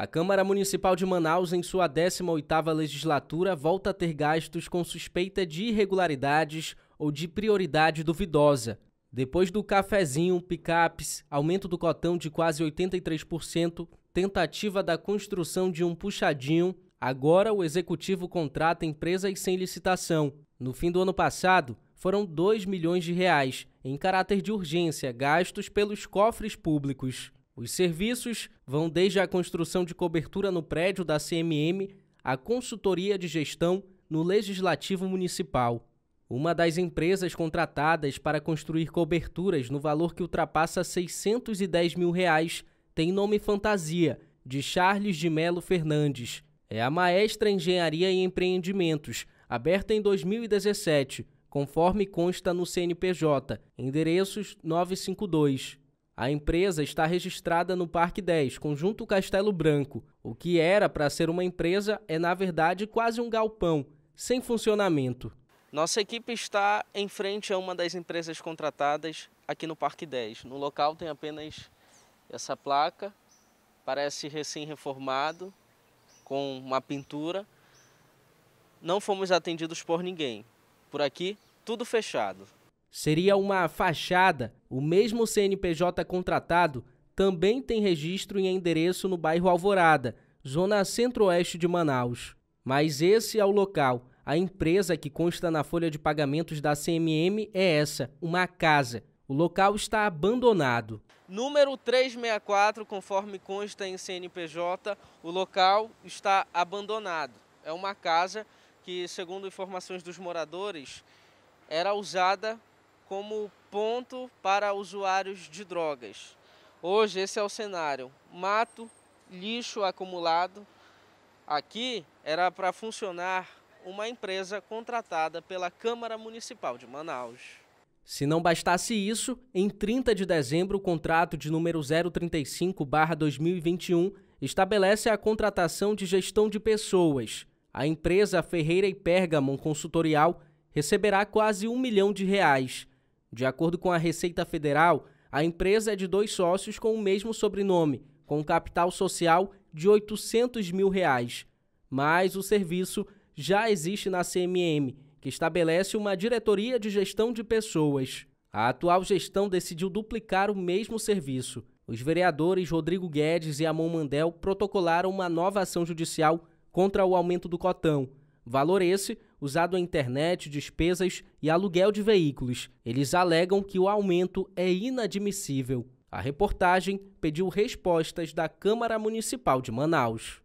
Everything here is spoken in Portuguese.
A Câmara Municipal de Manaus, em sua 18ª legislatura, volta a ter gastos com suspeita de irregularidades ou de prioridade duvidosa. Depois do cafezinho, picapes, aumento do cotão de quase 83%, tentativa da construção de um puxadinho, agora o executivo contrata empresas sem licitação. No fim do ano passado, foram 2 milhões de reais, em caráter de urgência, gastos pelos cofres públicos. Os serviços vão desde a construção de cobertura no prédio da CMM à consultoria de gestão no Legislativo Municipal. Uma das empresas contratadas para construir coberturas no valor que ultrapassa 610 mil reais tem nome fantasia, de Charles de Melo Fernandes. É a Maestra Engenharia e Empreendimentos, aberta em 2017, conforme consta no CNPJ, endereços 952. A empresa está registrada no Parque 10, Conjunto Castelo Branco. O que era para ser uma empresa é, na verdade, quase um galpão, sem funcionamento. Nossa equipe está em frente a uma das empresas contratadas aqui no Parque 10. No local tem apenas essa placa, parece recém-reformado, com uma pintura. Não fomos atendidos por ninguém. Por aqui, tudo fechado. Seria uma fachada. O mesmo CNPJ contratado também tem registro em endereço no bairro Alvorada, zona centro-oeste de Manaus. Mas esse é o local. A empresa que consta na folha de pagamentos da CMM é essa, uma casa. O local está abandonado. Número 364, conforme consta em CNPJ, o local está abandonado. É uma casa que, segundo informações dos moradores, era usada como ponto para usuários de drogas. Hoje esse é o cenário: mato, lixo acumulado. Aqui era para funcionar uma empresa contratada pela Câmara Municipal de Manaus. Se não bastasse isso, em 30 de dezembro, o contrato de número 035-2021 estabelece a contratação de gestão de pessoas. A empresa Ferreira e Pergamon Consultorial receberá quase um milhão de reais. De acordo com a Receita Federal, a empresa é de dois sócios com o mesmo sobrenome, com capital social de 800 mil reais. Mas o serviço já existe na CMM, que estabelece uma diretoria de gestão de pessoas. A atual gestão decidiu duplicar o mesmo serviço. Os vereadores Rodrigo Guedes e Amon Mandel protocolaram uma nova ação judicial contra o aumento do cotão, valor esse usado a internet, despesas e aluguel de veículos. Eles alegam que o aumento é inadmissível. A reportagem pediu respostas da Câmara Municipal de Manaus.